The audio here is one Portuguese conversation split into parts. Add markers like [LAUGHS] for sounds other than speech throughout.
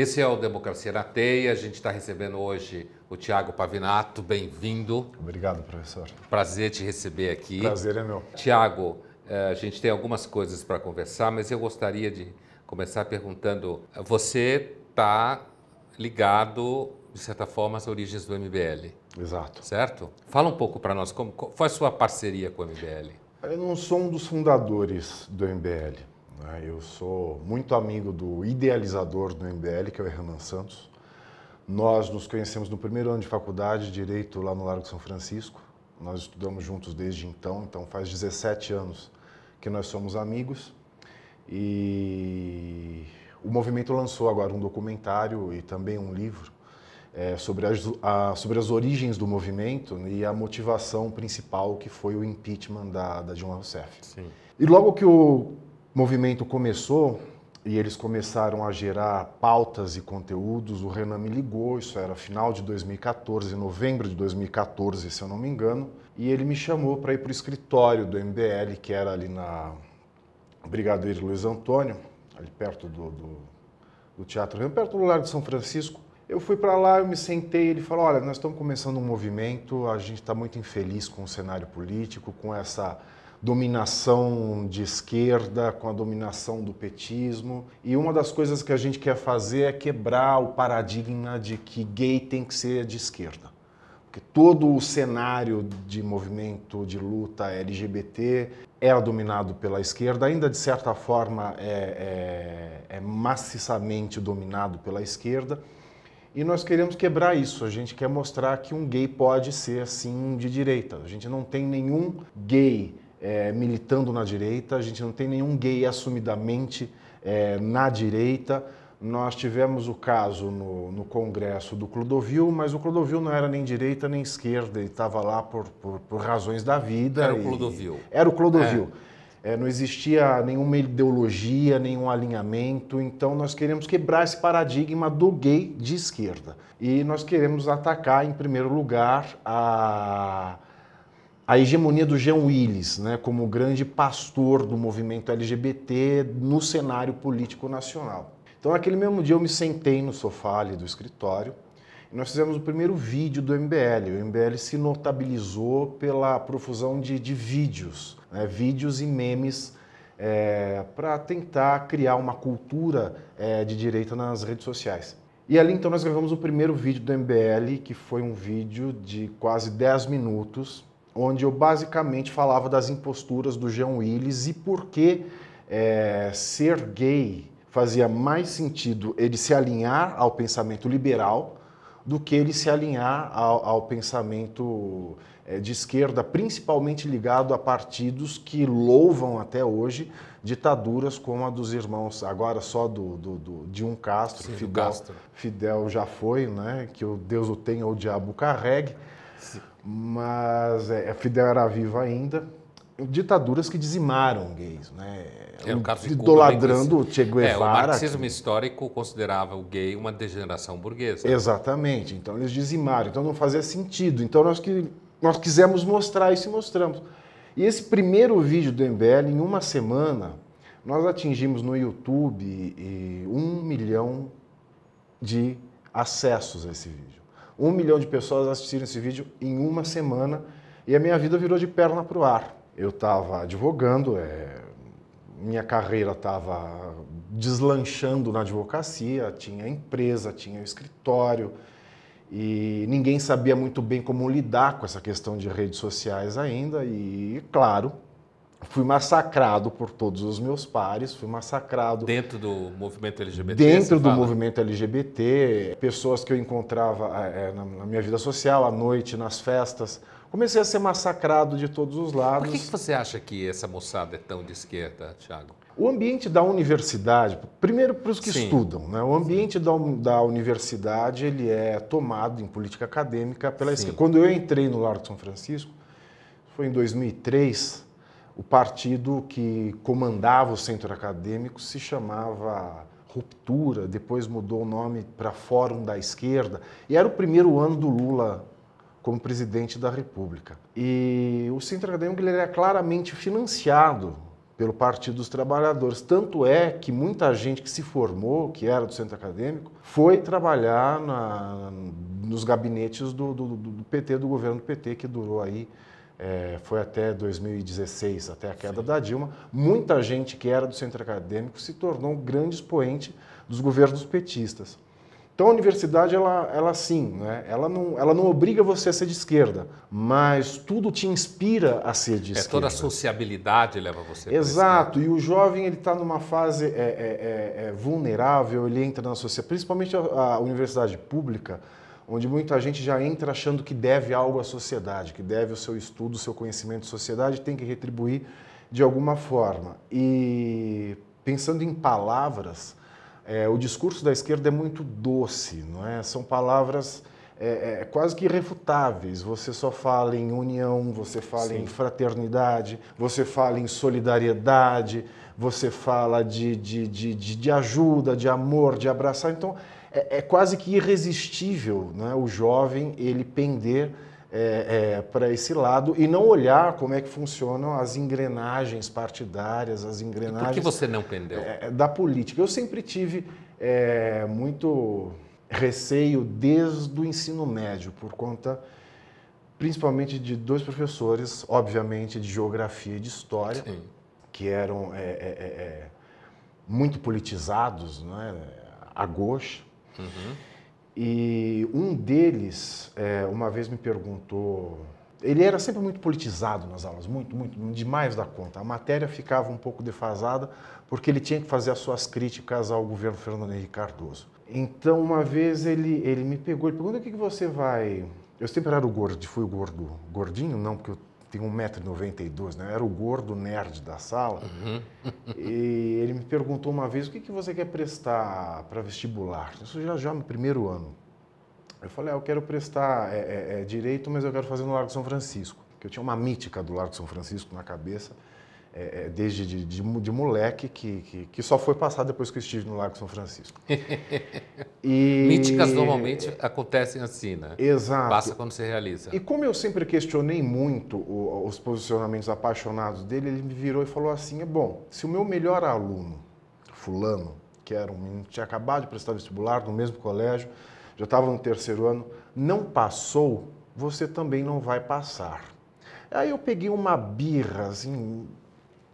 Esse é o Democracia na Teia. A gente está recebendo hoje o Tiago Pavinato. Bem-vindo. Obrigado, professor. Prazer te receber aqui. Prazer é meu. Tiago, eh, a gente tem algumas coisas para conversar, mas eu gostaria de começar perguntando: você está ligado, de certa forma, às origens do MBL? Exato. Certo? Fala um pouco para nós, como, qual foi é a sua parceria com o MBL? Eu não sou um dos fundadores do MBL. Né? Eu sou muito amigo do idealizador do MBL, que é o Hernan Santos. Nós nos conhecemos no primeiro ano de faculdade de Direito lá no Largo de São Francisco. Nós estudamos juntos desde então, então faz 17 anos que nós somos amigos. E o movimento lançou agora um documentário e também um livro é, sobre, as, a, sobre as origens do movimento e a motivação principal que foi o impeachment da, da Dilma Rousseff. Sim. E logo que o movimento começou e eles começaram a gerar pautas e conteúdos, o Renan me ligou, isso era final de 2014, novembro de 2014, se eu não me engano, e ele me chamou para ir para o escritório do MBL, que era ali na Brigadeiro Luiz Antônio, ali perto do, do, do Teatro perto do Largo de São Francisco. Eu fui para lá, eu me sentei, ele falou, olha, nós estamos começando um movimento, a gente está muito infeliz com o cenário político, com essa dominação de esquerda, com a dominação do petismo. E uma das coisas que a gente quer fazer é quebrar o paradigma de que gay tem que ser de esquerda. Porque todo o cenário de movimento de luta LGBT era é dominado pela esquerda, ainda de certa forma é, é, é maciçamente dominado pela esquerda. E nós queremos quebrar isso. A gente quer mostrar que um gay pode ser, assim de direita. A gente não tem nenhum gay é, militando na direita, a gente não tem nenhum gay assumidamente é, na direita. Nós tivemos o caso no, no, Congresso do Clodovil, mas o Clodovil não era nem direita nem esquerda, ele estava lá por, por, por, razões da vida. Era o Clodovil. Era o Clodovil. É. é. não existia nenhuma ideologia, nenhum alinhamento, então nós queremos quebrar esse paradigma do gay de esquerda. E nós queremos atacar, em primeiro lugar, a a hegemonia do Jean Willis, né, como grande pastor do movimento LGBT no cenário político nacional. Então, naquele mesmo dia, eu me sentei no sofá ali do escritório e nós fizemos o primeiro vídeo do MBL. O MBL se notabilizou pela profusão de, de vídeos, né, vídeos e memes é, para tentar criar uma cultura é, de direita nas redes sociais. E ali então nós gravamos o primeiro vídeo do MBL, que foi um vídeo de quase 10 minutos, onde eu basicamente falava das imposturas do Jean Willis e por que é, ser gay fazia mais sentido ele se alinhar ao pensamento liberal do que ele se alinhar ao, ao pensamento é, de esquerda, principalmente ligado a partidos que louvam até hoje ditaduras como a dos irmãos, agora só do, do, do de um Castro, Sim, Fidel, Castro. Fidel já foi, né? que o Deus o tenha ou o diabo o carregue. Mas é, a Fidel era viva ainda. Ditaduras que dizimaram gays, né? É, o caso de idolatrando é o Che Guevara. É, o marxismo que... histórico considerava o gay uma degeneração burguesa. Exatamente. Então eles dizimaram. Então não fazia sentido. Então nós que nós quisemos mostrar isso e mostramos. E esse primeiro vídeo do MBL, em uma semana, nós atingimos no YouTube eh, um milhão de acessos a esse vídeo. Um milhão de pessoas assistiram esse vídeo em uma semana e a minha vida virou de perna para o ar. Eu estava advogando, é, minha carreira estava deslanchando na advocacia, tinha empresa, tinha escritório e ninguém sabia muito bem como lidar com essa questão de redes sociais ainda e, claro, fui massacrado por todos os meus pares, fui massacrado. Dentro do movimento LGBT? Dentro do movimento LGBT, pessoas que eu encontrava é, é, na, na, minha vida social, à noite, nas festas. Comecei a ser massacrado de todos os lados. Por que, que você acha que essa moçada é tão de esquerda, Tiago? O ambiente da universidade, primeiro para os que Sim. estudam, né? o ambiente da, da, universidade ele é tomado em política acadêmica pela Sim. esquerda. Quando eu entrei no Largo de São Francisco, foi em 2003, o partido que comandava o centro acadêmico se chamava Ruptura, depois mudou o nome para Fórum da Esquerda, e era o primeiro ano do Lula como presidente da República. E o centro acadêmico ele era claramente financiado pelo Partido dos Trabalhadores. Tanto é que muita gente que se formou, que era do centro acadêmico, foi trabalhar na, nos gabinetes do, do, do PT, do governo do PT, que durou aí é, foi até 2016, até a queda Sim. da Dilma, muita gente que era do centro acadêmico se tornou um grande expoente dos governos petistas. Então a universidade, ela, ela sim, né? ela, não, ela não obriga você a ser de esquerda, mas tudo te inspira a ser de é, esquerda. Toda a sociabilidade leva você Exato, e o jovem ele está numa fase é é, é, é, vulnerável, ele entra na sociedade, principalmente a, a universidade pública, onde muita gente já entra achando que deve algo à sociedade, que deve o seu estudo, o seu conhecimento de sociedade, tem que retribuir de alguma forma. E pensando em palavras, é, o discurso da esquerda é muito doce, não é? São palavras é, é, quase que irrefutáveis. Você só fala em união, você fala Sim. em fraternidade, você fala em solidariedade, você fala de, de, de, de, de ajuda, de amor, de abraçar. Então é, é quase que irresistível né, o jovem ele pender é, é, para esse lado e não olhar como é que funcionam as engrenagens partidárias, as engrenagens. E por que você não pendeu? É, é da política. Eu sempre tive é, muito receio desde o ensino médio, por conta principalmente de dois professores, obviamente de geografia e de história, Sim. que eram é, muito politizados, né? a Uhum. E um deles, é, uma vez me perguntou. Ele era sempre muito politizado nas aulas, muito, muito, demais da conta. A matéria ficava um pouco defasada porque ele tinha que fazer as suas críticas ao governo Fernando Henrique Cardoso. Então, uma vez ele, ele me pegou e perguntou: o que, que você vai. Eu sempre era o gordo, fui o gordo, gordinho, não, porque eu tem 1,92m, né? era o gordo nerd da sala. Uhum. e ele me perguntou uma vez: o que, que você quer prestar para vestibular? Isso já, já no primeiro ano. Eu falei: ah, eu quero prestar é, é, é direito, mas eu quero fazer no Largo São Francisco. Porque eu tinha uma mítica do Largo São Francisco na cabeça, é, é, desde de, de, de moleque, que, que, que só foi passar depois que eu estive no Largo São Francisco. [LAUGHS] E... Míticas normalmente acontecem assim, né? Exato. Passa quando se realiza. E como eu sempre questionei muito os posicionamentos apaixonados dele, ele me virou e falou assim: é bom, se o meu melhor aluno, Fulano, que era um menino tinha acabado de prestar vestibular no mesmo colégio, já estava no terceiro ano, não passou, você também não vai passar. Aí eu peguei uma birra, assim,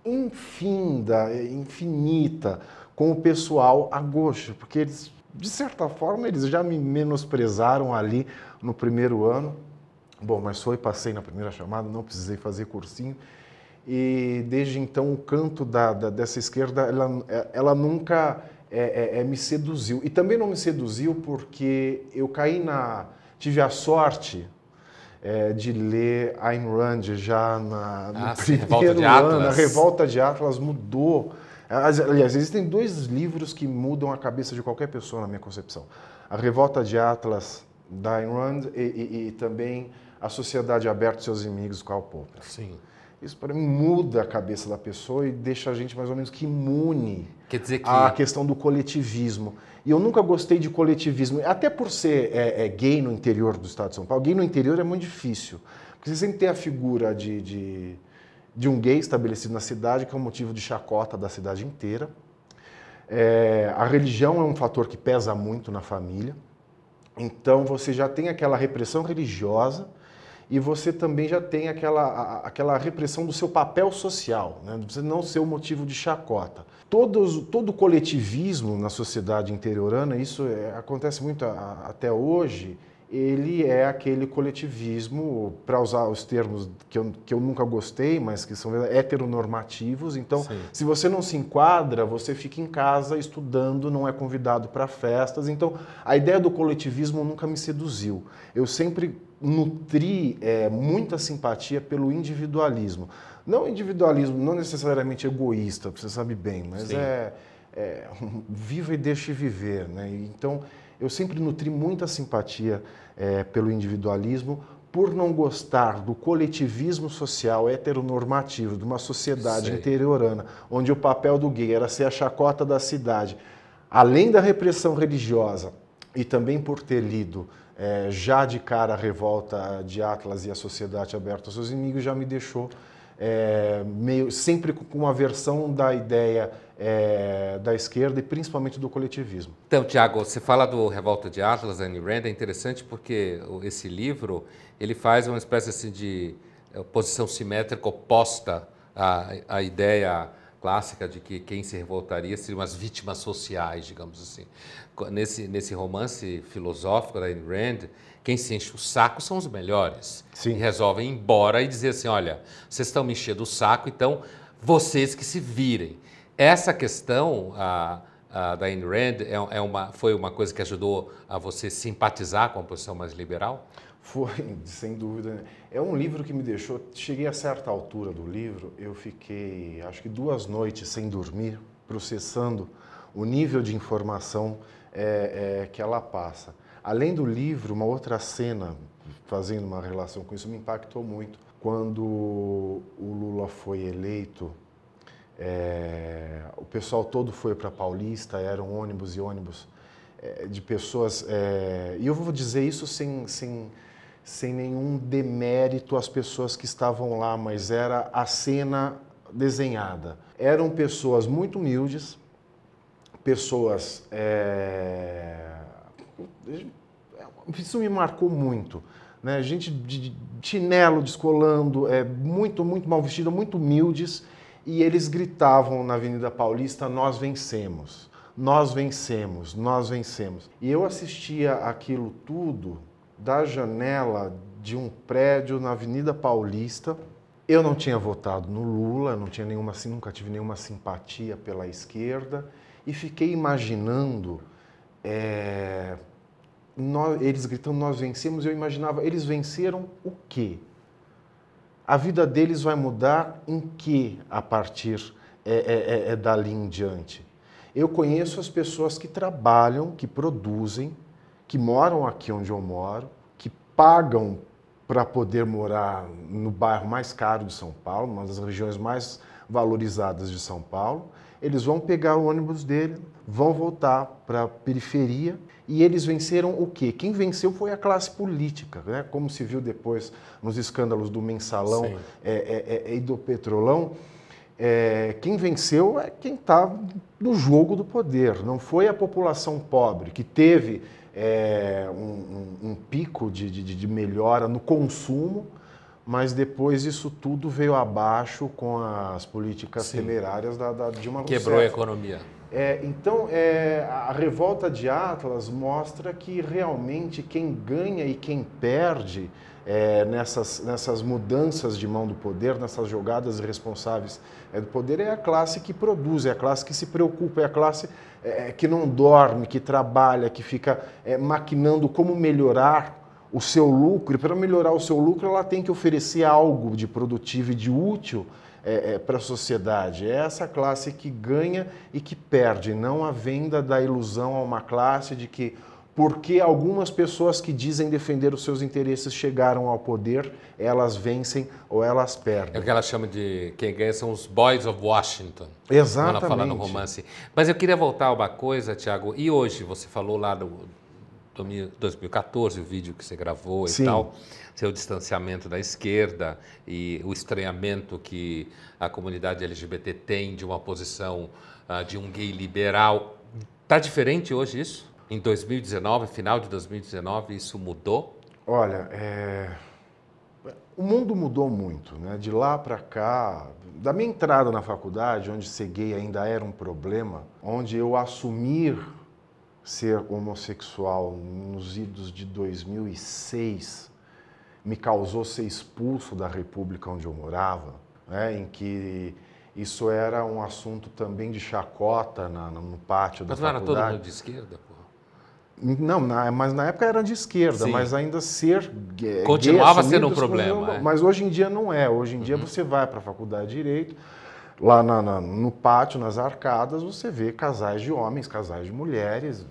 infinda, infinita, com o pessoal a gosto, porque eles de certa forma, eles já me menosprezaram ali no primeiro ano. Bom, mas foi, passei na primeira chamada, não precisei fazer cursinho. E desde então, o canto da, da dessa esquerda, ela, ela nunca é, é, é me seduziu. E também não me seduziu porque eu caí na. tive a sorte é, de ler Ayn Rand já na, no ah, primeiro ano. A Revolta de Atlas mudou Aliás, existem dois livros que mudam a cabeça de qualquer pessoa, na minha concepção: A Revolta de Atlas, da Ayn Rand, e, e, e também A Sociedade Aberta e Seus Inimigos, Karl Popper. Sim. Isso para mim muda a cabeça da pessoa e deixa a gente mais ou menos que imune Quer dizer que... à questão do coletivismo. E eu nunca gostei de coletivismo, até por ser é, é, gay no interior do estado de São Paulo. Gay no interior é muito difícil, porque você sempre tem a figura de, de de um gay estabelecido na cidade, que é um motivo de chacota da cidade inteira. É, a religião é um fator que pesa muito na família. Então você já tem aquela repressão religiosa e você também já tem aquela, aquela repressão do seu papel social, né? de você não ser o motivo de chacota. Todos, todo coletivismo na sociedade interiorana, isso é, acontece muito a, a, até hoje, ele é aquele coletivismo, para usar os termos que eu, que eu nunca gostei, mas que são heteronormativos. Então, Sim. se você não se enquadra, você fica em casa estudando, não é convidado para festas. Então, a ideia do coletivismo nunca me seduziu. Eu sempre nutri é, muita simpatia pelo individualismo. Não individualismo, não necessariamente egoísta, você sabe bem, mas é, é [LAUGHS] viva e deixe viver. Né? Então, eu sempre nutri muita simpatia é, pelo individualismo, por não gostar do coletivismo social heteronormativo, de uma sociedade Sei. interiorana, onde o papel do gay era ser a chacota da cidade, além da repressão religiosa e também por ter lido é, já de cara a revolta de Atlas e a sociedade aberta aos seus inimigos, já me deixou é, meio, sempre com uma versão da ideia é, da esquerda e principalmente do coletivismo. Então, Tiago, você fala do Revolta de Atlas, Anne Rand, é interessante porque esse livro ele faz uma espécie assim, de é, posição simétrica oposta à, à ideia clássica de que quem se revoltaria seriam as vítimas sociais, digamos assim. Nesse, nesse romance filosófico da Ayn Rand, quem se enche o saco são os melhores. Sim. E resolvem ir embora e dizer assim, olha, vocês estão me enchendo o saco, então vocês que se virem. Essa questão... da Ayn Rand é, é, uma, foi uma coisa que ajudou a você simpatizar com a posição mais liberal? Foi, [LAUGHS] sem dúvida. Né? É um livro que me deixou. Cheguei a certa altura do livro, eu fiquei acho que duas noites sem dormir, processando o nível de informação é, é, que ela passa. Além do livro, uma outra cena, fazendo uma relação com isso, me impactou muito. Quando o Lula foi eleito, é, o pessoal todo foi para Paulista, eram ônibus e ônibus é, de pessoas. É, e eu vou dizer isso sem, sem sem nenhum demérito às pessoas que estavam lá, mas era a cena desenhada. Eram pessoas muito humildes, pessoas. É... Isso me marcou muito. Né? Gente de chinelo descolando, é, muito, muito mal vestida, muito humildes, e eles gritavam na Avenida Paulista: Nós vencemos, nós vencemos, nós vencemos. E eu assistia aquilo tudo da janela de um prédio na Avenida Paulista. Eu não tinha votado no Lula, não tinha nenhuma, nunca tive nenhuma simpatia pela esquerda e fiquei imaginando é, eh, nós, eles gritando nós vencemos. Eu imaginava eles venceram o quê? A vida deles vai mudar em que a partir é, é, é, dali em diante? Eu conheço as pessoas que trabalham, que produzem, que moram aqui onde eu moro, que pagam para poder morar no bairro mais caro de São Paulo, uma das regiões mais valorizadas de São Paulo, eles vão pegar o ônibus dele, vão voltar para a periferia e eles venceram o quê? Quem venceu foi a classe política, né? como se viu depois nos escândalos do mensalão é, é, é, e do petrolão é, quem venceu é quem está no jogo do poder, não foi a população pobre que teve é, um, um, um, pico de, de, de melhora no consumo, mas depois isso tudo veio abaixo com as políticas Sim. temerárias da, da Dilma Rousseff. Quebrou a economia. É, então, é, a revolta de Atlas mostra que realmente quem ganha e quem perde é, nessas, nessas mudanças de mão do poder, nessas jogadas responsáveis é, do poder, é a classe que produz, é a classe que se preocupa, é a classe é, é que não dorme, que trabalha, que fica é, maquinando como melhorar o seu lucro, e para melhorar o seu lucro, ela tem que oferecer algo de produtivo e de útil é, é, para a sociedade. É essa classe que ganha e que perde, não a venda da ilusão a uma classe de que porque algumas pessoas que dizem defender os seus interesses chegaram ao poder, elas vencem ou elas perdem. É o que ela chama de quem ganha são os boys of Washington. Exatamente. Quando ela fala no romance. Mas eu queria voltar a uma coisa, Tiago. E hoje você falou lá do 2014, o vídeo que você gravou e Sim. tal, seu distanciamento da esquerda e o estranhamento que a comunidade LGBT tem de uma posição ah, de um gay liberal. Está diferente hoje isso? Em 2019, final de 2019, isso mudou? Olha, é... o mundo mudou muito, né? De lá para cá, da minha entrada na faculdade, onde ser gay ainda era um problema, onde eu assumir ser homossexual nos idos de 2006 me causou ser expulso da república onde eu morava, né? em que isso era um assunto também de chacota na, no pátio da Mas não faculdade. Mas era todo mundo de esquerda? Pô. Não, na, mas na época era de esquerda, Sim. mas ainda ser Continuava gay, sendo um é problema. É. Mas hoje em dia não é. Hoje em dia uhum. você vai para a faculdade de Direito, lá na, na, no pátio, nas arcadas, você vê casais de homens, casais de mulheres.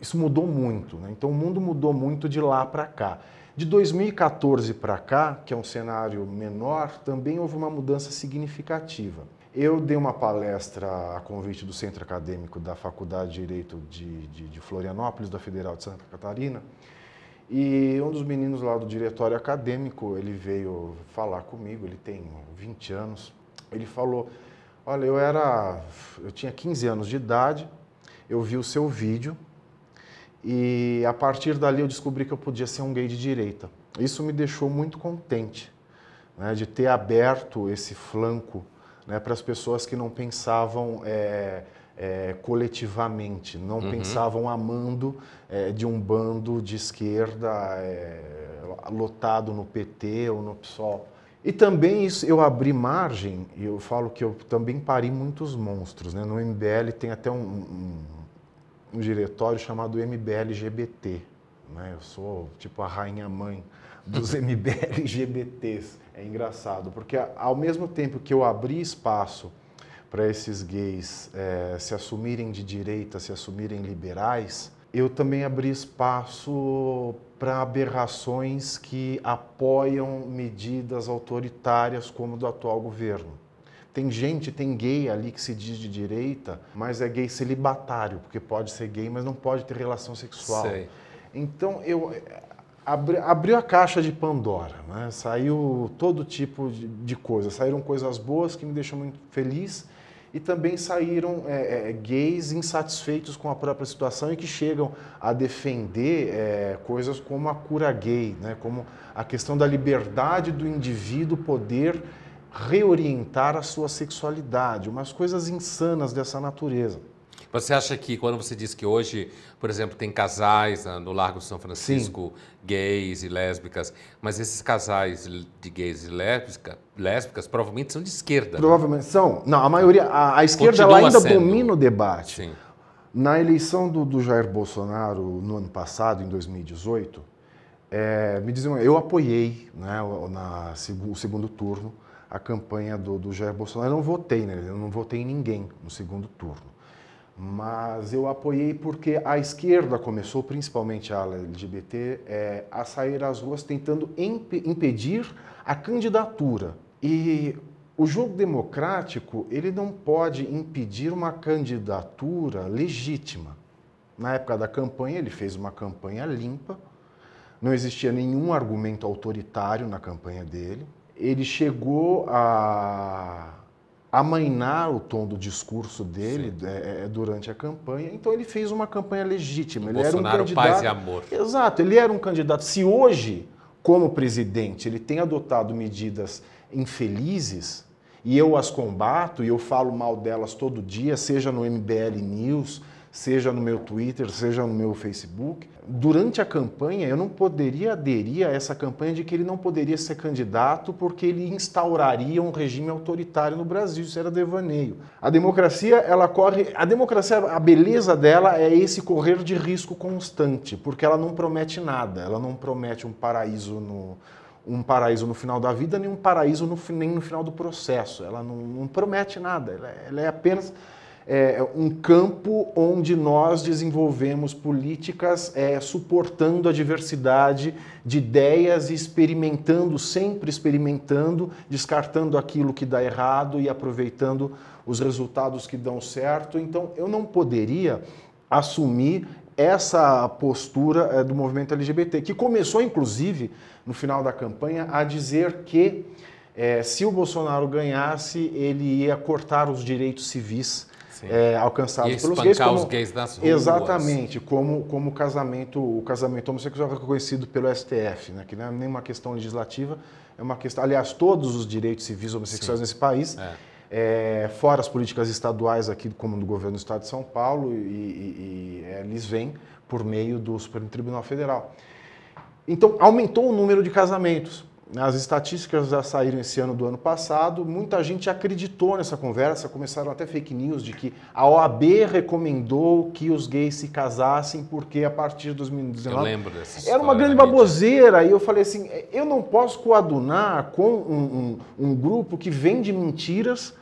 Isso mudou muito. Né? Então o mundo mudou muito de lá para cá. De 2014 para cá, que é um cenário menor, também houve uma mudança significativa. Eu dei uma palestra a convite do Centro Acadêmico da Faculdade de Direito de, de, de Florianópolis, da Federal de Santa Catarina, e um dos meninos lá do diretório acadêmico, ele veio falar comigo, ele tem 20 anos, ele falou, olha, eu era, eu tinha 15 anos de idade, eu vi o seu vídeo e a partir dali eu descobri que eu podia ser um gay de direita. Isso me deixou muito contente, né, de ter aberto esse flanco né, para as pessoas que não pensavam é, é, coletivamente, não uhum. pensavam amando é, de um bando de esquerda é, lotado no PT ou no PSOL. E também isso, eu abri margem, e eu falo que eu também pari muitos monstros. Né? No MBL tem até um, um, um diretório chamado MBL LGBT. Né? Eu sou tipo a rainha mãe dos [LAUGHS] MBLGBTs. É engraçado, porque ao mesmo tempo que eu abri espaço para esses gays é, se assumirem de direita, se assumirem liberais, eu também abri espaço para aberrações que apoiam medidas autoritárias como do atual governo. Tem gente, tem gay ali que se diz de direita, mas é gay celibatário, porque pode ser gay, mas não pode ter relação sexual. Sei. Então, eu, abriu a caixa de Pandora, né? saiu todo tipo de, de coisa. Saíram coisas boas que me deixam muito feliz e também saíram é, é, é, gays insatisfeitos com a própria situação e que chegam a defender é, coisas como a cura gay, né? como a questão da liberdade do indivíduo poder reorientar a sua sexualidade, umas coisas insanas dessa natureza. Você acha que quando você diz que hoje, por exemplo, tem casais ah, no Largo São Francisco, Sim. gays e lésbicas, mas esses casais de gays e lésbica, lésbicas provavelmente são de esquerda. Né? Provavelmente né? são. Não, a maioria, a, a esquerda ela ainda sendo. domina o debate. Sim. Na eleição do, do, Jair Bolsonaro no ano passado, em 2018, é, me dizem, eu apoiei né, na, o segundo turno a campanha do, do Jair Bolsonaro. Eu não votei nele, né? eu não votei em ninguém no segundo turno mas eu apoiei porque a esquerda começou, principalmente a ala LGBT, é, a sair às ruas tentando imp impedir a candidatura. E o jogo democrático ele não pode impedir uma candidatura legítima. Na época da campanha, ele fez uma campanha limpa, não existia nenhum argumento autoritário na campanha dele. Ele chegou a amainar o tom do discurso dele é, é, é, durante a campanha. Então ele fez uma campanha legítima. O ele Bolsonaro, era um candidato... paz e amor. Exato, ele era um candidato. Se hoje, como presidente, ele tem adotado medidas infelizes e eu as combato e eu falo mal delas todo dia, seja no MBL News, seja no meu Twitter, seja no meu Facebook. Durante a campanha, eu não poderia aderir a essa campanha de que ele não poderia ser candidato porque ele instauraria um regime autoritário no Brasil. Isso era devaneio. A democracia, ela corre. A democracia, a beleza dela é esse correr de risco constante, porque ela não promete nada. Ela não promete um paraíso no um paraíso no final da vida, nem um paraíso no, nem no final do processo. Ela não, não promete nada, ela, é, ela é apenas é, um campo onde nós desenvolvemos políticas é, suportando a diversidade de ideias e experimentando, sempre experimentando, descartando aquilo que dá errado e aproveitando os resultados que dão certo. Então, eu não poderia assumir essa postura é, do movimento LGBT, que começou, inclusive, no final da campanha, a dizer que é, se o Bolsonaro ganhasse, ele ia cortar os direitos civis é, alcançados e pelos gays. Como, os gays nas ruas. Exatamente, como, como casamento, o casamento homossexual é reconhecido pelo STF, né? que não é nenhuma questão legislativa, é uma questão. Aliás, todos os direitos civis homossexuais Sim. nesse país. É. é, fora as políticas estaduais aqui, como do governo do Estado de São Paulo, e, e, e é, eles vêm por meio do Supremo Tribunal Federal. Então, aumentou o número de casamentos. As estatísticas já saíram esse ano do ano passado. Muita gente acreditou nessa conversa, começaram até fake news de que a OAB recomendou que os gays se casassem porque a partir de 2019 eu lembro dessa era uma grande baboseira e eu falei assim, eu não posso coadunar com um, um, um grupo que vende mentiras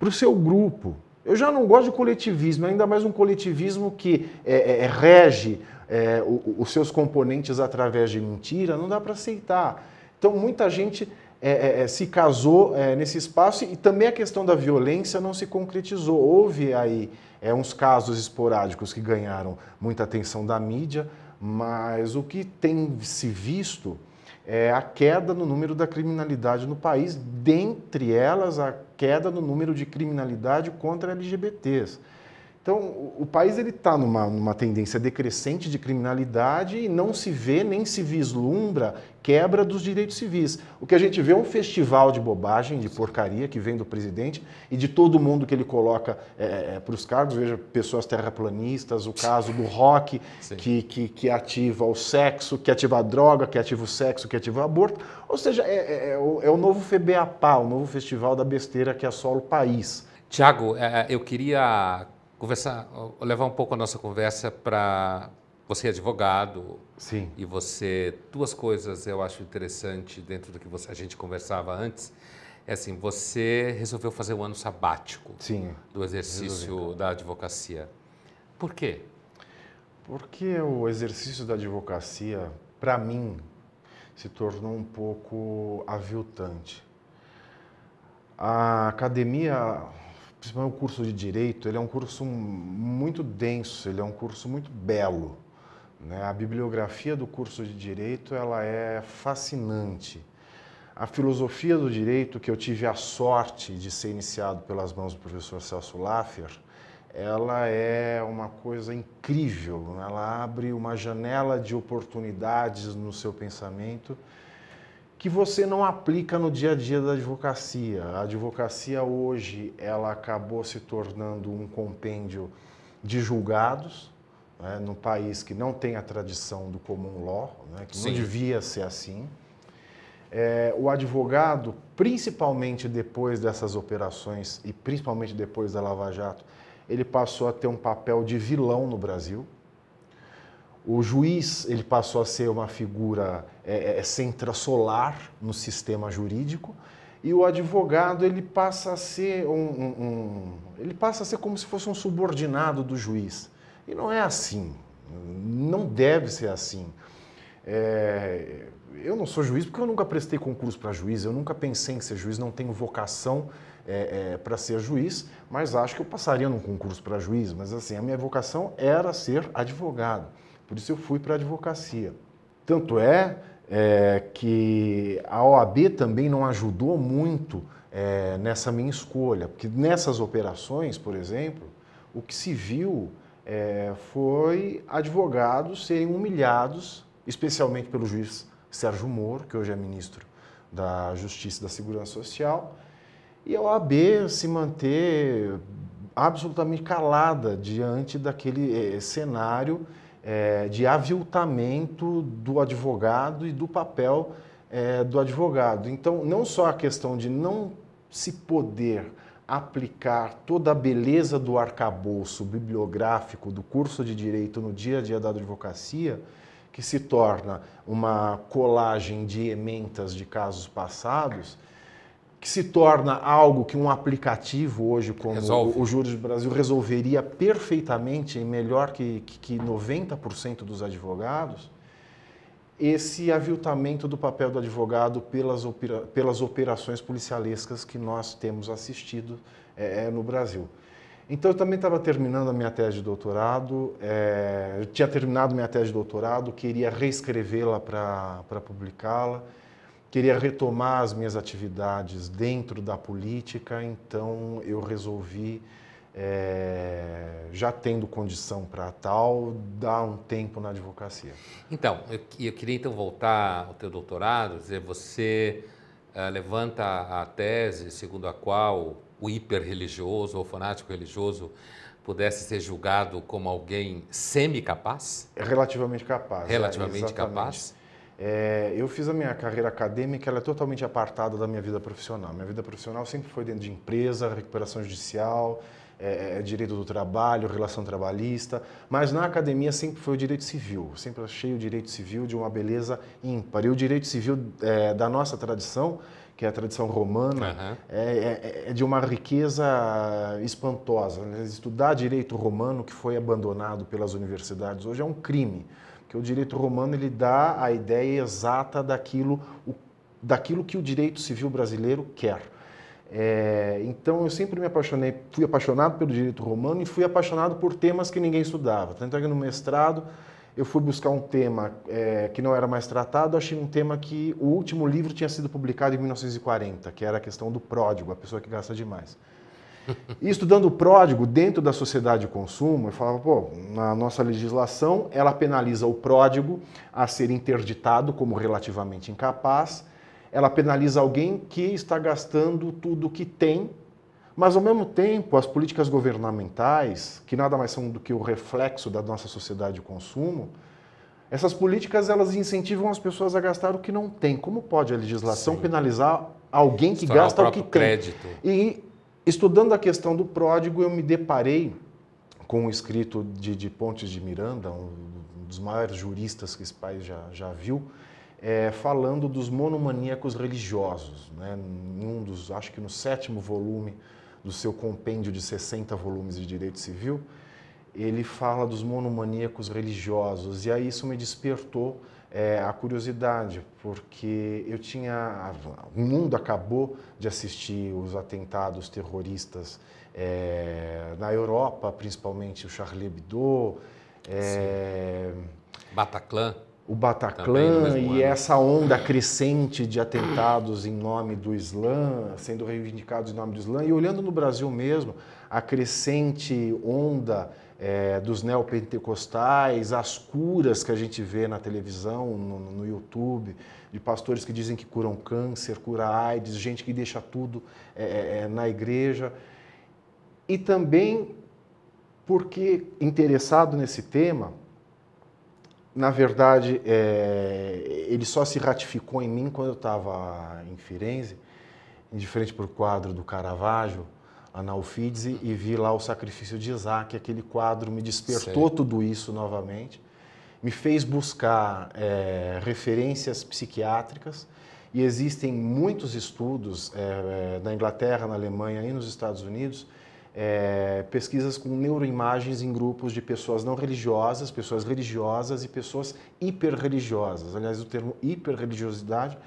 para o seu grupo. Eu já não gosto de coletivismo, ainda mais um coletivismo que é, é, é rege é, o, os seus componentes através de mentira. Não dá para aceitar. Então, muita gente é, é, é, se casou é, nesse espaço e também a questão da violência não se concretizou. Houve aí é, uns casos esporádicos que ganharam muita atenção da mídia, mas o que tem se visto é a queda no número da criminalidade no país, dentre elas a queda no número de criminalidade contra LGBTs. Então, o país está numa, numa tendência decrescente de criminalidade e não se vê nem se vislumbra quebra dos direitos civis. O que a gente vê é um festival de bobagem, de porcaria que vem do presidente e de todo mundo que ele coloca é, é, é para os cargos. Veja, pessoas terraplanistas, o caso do rock, que, que, que, ativa o sexo, que ativa a droga, que ativa o sexo, que ativa o aborto. Ou seja, é, é, é o, é o novo FEBAPA, o novo festival da besteira que assola o país. Tiago, é, eu queria conversar, levar um pouco a nossa conversa para você é advogado. Sim. E você duas coisas eu acho interessante dentro do que você, a gente conversava antes. É assim, você resolveu fazer um ano sabático Sim, do exercício resolvi. da advocacia. Por quê? Porque o exercício da advocacia, para mim, se tornou um pouco aviltante. A academia principalmente o curso de direito, ele é um curso muito denso, ele é um curso muito belo. Né? A bibliografia do curso de direito ela é fascinante. A filosofia do direito que eu tive a sorte de ser iniciado pelas mãos do professor Celso Laffer, ela é uma coisa incrível. Né? Ela abre uma janela de oportunidades no seu pensamento que você não aplica no dia a dia da advocacia. A advocacia hoje ela acabou se tornando um compêndio de julgados, né, num país que não tem a tradição do comum law, né, que Sim. não devia ser assim. É, o advogado, principalmente depois dessas operações e principalmente depois da Lava Jato, ele passou a ter um papel de vilão no Brasil. O juiz ele passou a ser uma figura é, é, é, centra-solar no sistema jurídico e o advogado ele passa a ser um, um, um, ele passa a ser como se fosse um subordinado do juiz e não é assim não deve ser assim é, eu não sou juiz porque eu nunca prestei concurso para juiz eu nunca pensei em ser juiz não tenho vocação é, é, para ser juiz mas acho que eu passaria num concurso para juiz mas assim a minha vocação era ser advogado por isso eu fui para a advocacia. Tanto é, é, que a OAB também não ajudou muito é, nessa minha escolha, porque nessas operações, por exemplo, o que se viu é, foi advogados serem humilhados, especialmente pelo juiz Sérgio Moro, que hoje é ministro da Justiça e da Segurança Social, e a OAB se manter absolutamente calada diante daquele é, cenário é, de aviltamento do advogado e do papel é, do advogado. Então, não só a questão de não se poder aplicar toda a beleza do arcabouço bibliográfico do curso de direito no dia a dia da advocacia, que se torna uma colagem de ementas de casos passados que se torna algo que um aplicativo hoje, como o, o Juros do Brasil, resolveria perfeitamente e melhor que, que 90% dos advogados, esse aviltamento do papel do advogado pelas, opera, pelas operações policialescas que nós temos assistido é, é no Brasil. Então, eu também estava terminando a minha tese de doutorado, é, tinha terminado minha tese de doutorado, queria reescrevê-la para publicá-la queria retomar as minhas atividades dentro da política, então eu resolvi, é, já tendo condição para tal, dar um tempo na advocacia. Então, eu, eu, queria então voltar ao teu doutorado, dizer, você eh, levanta a tese segundo a qual o hiperreligioso ou fanático religioso pudesse ser julgado como alguém semi-capaz? Relativamente capaz. É, Relativamente é, capaz. É, eu fiz a minha carreira acadêmica, ela é totalmente apartada da minha vida profissional. Minha vida profissional sempre foi dentro de empresa, recuperação judicial, é, é, é direito do trabalho, relação trabalhista, mas na academia sempre foi o direito civil. Sempre achei o direito civil de uma beleza ímpar. E o direito civil é, da nossa tradição, que é a tradição romana, uhum. é, de uma riqueza espantosa. Estudar direito romano, que foi abandonado pelas universidades hoje, é um crime que o direito romano ele dá a ideia exata daquilo, o, daquilo que o direito civil brasileiro quer. É, então eu sempre me apaixonei, fui apaixonado pelo direito romano e fui apaixonado por temas que ninguém estudava. Tanto é que no mestrado eu fui buscar um tema é, que não era mais tratado, achei um tema que o último livro tinha sido publicado em 1940, que era a questão do pródigo, a pessoa que gasta demais. E estudando o pródigo dentro da sociedade de consumo, eu falava, pô, na nossa legislação ela penaliza o pródigo a ser interditado como relativamente incapaz, ela penaliza alguém que está gastando tudo o que tem, mas ao mesmo tempo as políticas governamentais, que nada mais são do que o reflexo da nossa sociedade de consumo, essas políticas elas incentivam as pessoas a gastar o que não tem. Como pode a legislação Sim. penalizar alguém que Estourar gasta o, o que crédito. tem? E Estudando a questão do pródigo, eu me deparei com o escrito de, de Pontes de Miranda, um dos maiores juristas que esse país já, já viu, é, falando dos monomaníacos religiosos. Né? Um dos, acho que no sétimo volume do seu compêndio de 60 volumes de direito civil, ele fala dos monomaníacos religiosos. E aí isso me despertou é, a curiosidade, porque eu tinha. O mundo acabou de assistir os atentados terroristas é, na Europa, principalmente o Charlie Hebdo, é, Bataclan. O Bataclan e essa onda crescente de atentados em nome do Islã, sendo reivindicados em nome do Islã, e olhando no Brasil mesmo, a crescente onda é, dos neopentecostais, as curas que a gente vê na televisão, no, no, YouTube, de pastores que dizem que curam câncer, cura AIDS, gente que deixa tudo é, é, é na igreja. E também porque, interessado nesse tema, na verdade, é, ele só se ratificou em mim quando eu estava em Firenze, frente para o quadro do Caravaggio, a Naufídese e vi lá o sacrifício de Isaac. Aquele quadro me despertou Sei. tudo isso novamente, me fez buscar é, referências psiquiátricas. E existem muitos estudos é, é, na Inglaterra, na Alemanha e nos Estados Unidos, é, pesquisas com neuroimagens em grupos de pessoas não religiosas, pessoas religiosas e pessoas hiperreligiosas. Aliás, o termo hiperreligiosidade religiosidade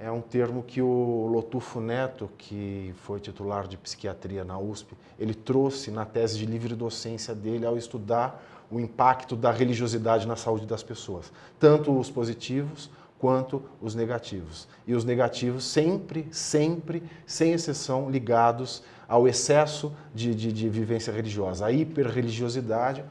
é um termo que o Lotufo Neto, que foi titular de psiquiatria na USP, ele trouxe na tese de livre docência dele ao estudar o impacto da religiosidade na saúde das pessoas, tanto os positivos quanto os negativos. E os negativos sempre, sempre, sem exceção, ligados ao excesso de, de, de vivência religiosa, à hiperreligiosidade,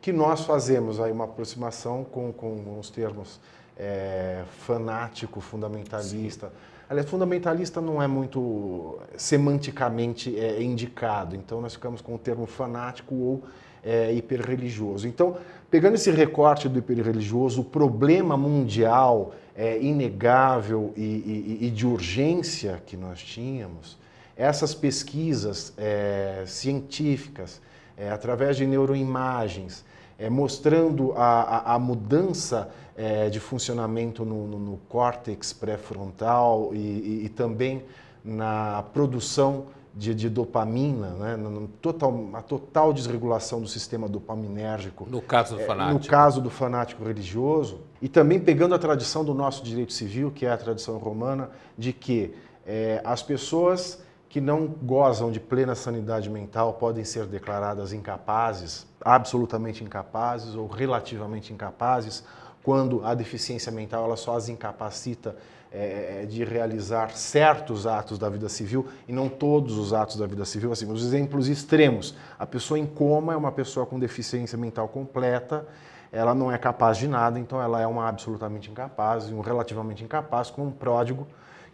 que nós fazemos aí uma aproximação com, com os termos é, fanático, fundamentalista. Sim. Aliás, fundamentalista não é muito semanticamente é, indicado, então nós ficamos com o termo fanático ou é, hiperreligioso. Então, pegando esse recorte do hiperreligioso, o problema mundial é, inegável e, e, e, de urgência que nós tínhamos, essas pesquisas é, científicas, é, através de neuroimagens, é, mostrando a, a, a mudança é, de funcionamento no, no, no córtex pré-frontal e, e, e, também na produção de, de dopamina, né? no, total, a total desregulação do sistema dopaminérgico. No caso do fanático. É, no caso do fanático religioso. E também pegando a tradição do nosso direito civil, que é a tradição romana, de que é, as pessoas que não gozam de plena sanidade mental podem ser declaradas incapazes, absolutamente incapazes ou relativamente incapazes, quando a deficiência mental ela só as incapacita é, de realizar certos atos da vida civil e não todos os atos da vida civil. Assim, os exemplos extremos: a pessoa em coma é uma pessoa com deficiência mental completa ela não é capaz de nada, então ela é uma absolutamente incapaz e um relativamente incapaz, como um pródigo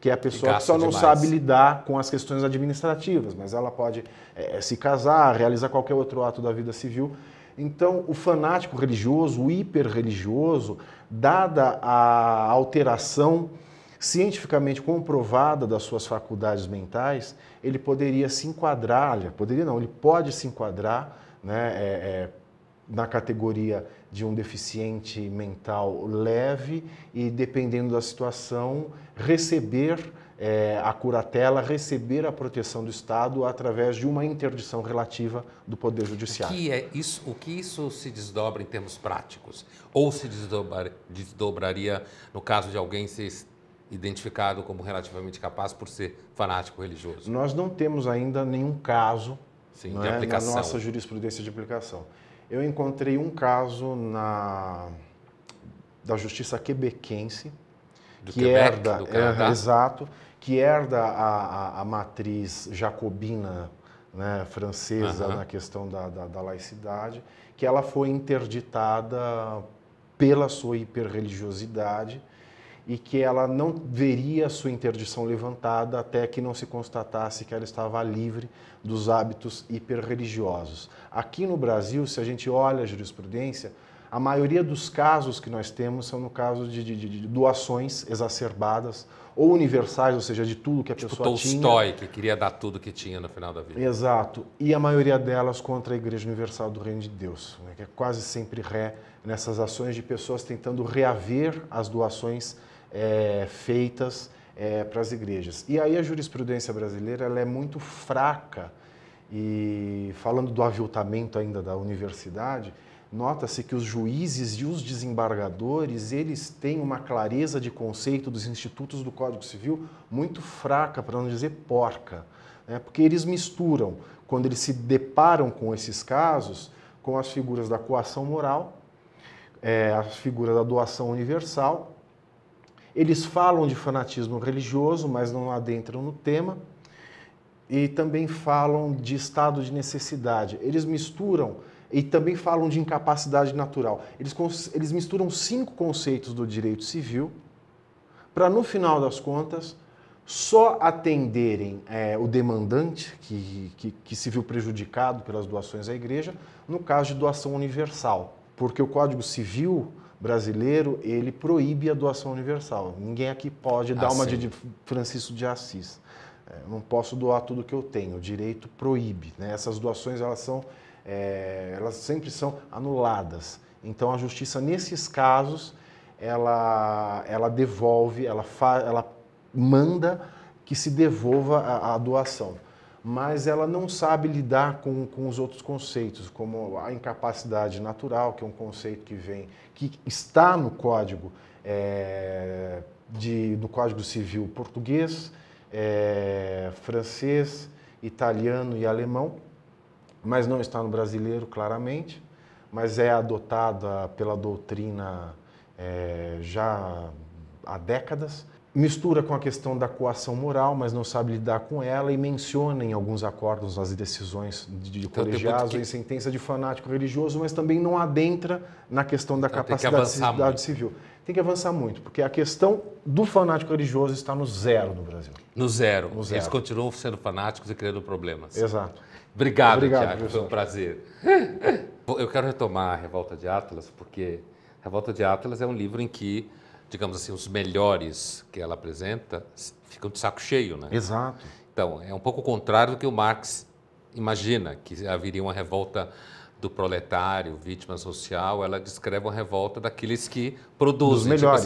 que é a pessoa que só não demais. sabe lidar com as questões administrativas, mas ela pode é, se casar, realizar qualquer outro ato da vida civil. Então, o fanático religioso, o hiperreligioso, dada a alteração cientificamente comprovada das suas faculdades mentais, ele poderia se enquadrar, poderia não, ele pode se enquadrar né, é, é, na categoria de um deficiente mental leve e, dependendo da situação, receber é, a curatela, receber a proteção do Estado através de uma interdição relativa do Poder Judiciário. O que, é isso, o que isso se desdobra em termos práticos? Ou se desdobrar, desdobraria no caso de alguém ser identificado como relativamente capaz por ser fanático religioso? Nós não temos ainda nenhum caso Sim, de é, aplicação. na nossa jurisprudência de aplicação. Eu encontrei um caso na da justiça quebequense do que Quebec, herda, do Canadá. É, exato, que herda a, a, a matriz jacobina né, francesa uhum. na questão da, da, da, laicidade, que ela foi interditada pela sua hiperreligiosidade e que ela não veria sua interdição levantada até que não se constatasse que ela estava livre dos hábitos hiperreligiosos. Aqui no Brasil, se a gente olha a jurisprudência, a maioria dos casos que nós temos são no caso de, de, de doações exacerbadas ou universais, ou seja, de tudo que a tipo pessoa Tolstói, tinha. Tolstói, que queria dar tudo que tinha no final da vida. Exato. E a maioria delas contra a Igreja Universal do Reino de Deus, né, que é quase sempre ré nessas ações de pessoas tentando reaver as doações é, feitas é, para as igrejas. E aí a jurisprudência brasileira ela é muito fraca. E falando do aviltamento ainda da universidade, nota-se que os juízes e os desembargadores eles têm uma clareza de conceito dos institutos do Código Civil muito fraca, para não dizer porca, né? porque eles misturam quando eles se deparam com esses casos com as figuras da coação moral, é, figuras da doação universal eles falam de fanatismo religioso, mas não adentram no tema. E também falam de estado de necessidade. Eles misturam e também falam de incapacidade natural. Eles, eles misturam cinco conceitos do direito civil para, no final das contas, só atenderem é, o demandante que, que, que se viu prejudicado pelas doações à igreja, no caso de doação universal. Porque o Código Civil brasileiro, ele proíbe a doação universal. Ninguém aqui pode ah, dar uma sim. de Francisco de Assis. É, não posso doar tudo que eu tenho. O direito proíbe. Né? Essas doações elas são, é, elas sempre são anuladas. Então a justiça nesses casos ela, ela devolve, ela, fa, ela manda que se devolva a, a doação mas ela não sabe lidar com, com os outros conceitos, como a incapacidade natural, que é um conceito que vem, que está no código é, de, do Código Civil português, é, francês, italiano e alemão, mas não está no brasileiro claramente, mas é adotada pela doutrina é, já há décadas mistura com a questão da coação moral, mas não sabe lidar com ela e menciona em alguns acordos as decisões de, de então, colegiados que... em sentença de fanático religioso, mas também não adentra na questão da então, capacidade civil. Tem que avançar muito, porque a questão do fanático religioso está no zero no Brasil. No zero. No zero. Eles continuam sendo fanáticos e criando problemas. Exato. Obrigado, Obrigado Tiago. Foi um prazer. Eu quero retomar a Revolta de Atlas, porque a Revolta de Atlas é um livro em que digamos assim, os melhores que ela apresenta ficam de saco cheio, né? Exato. Então, é um pouco o contrário do que o Marx imagina, que haveria uma revolta do proletário, vítima social, ela descreve uma revolta daqueles que produzem. Os melhores.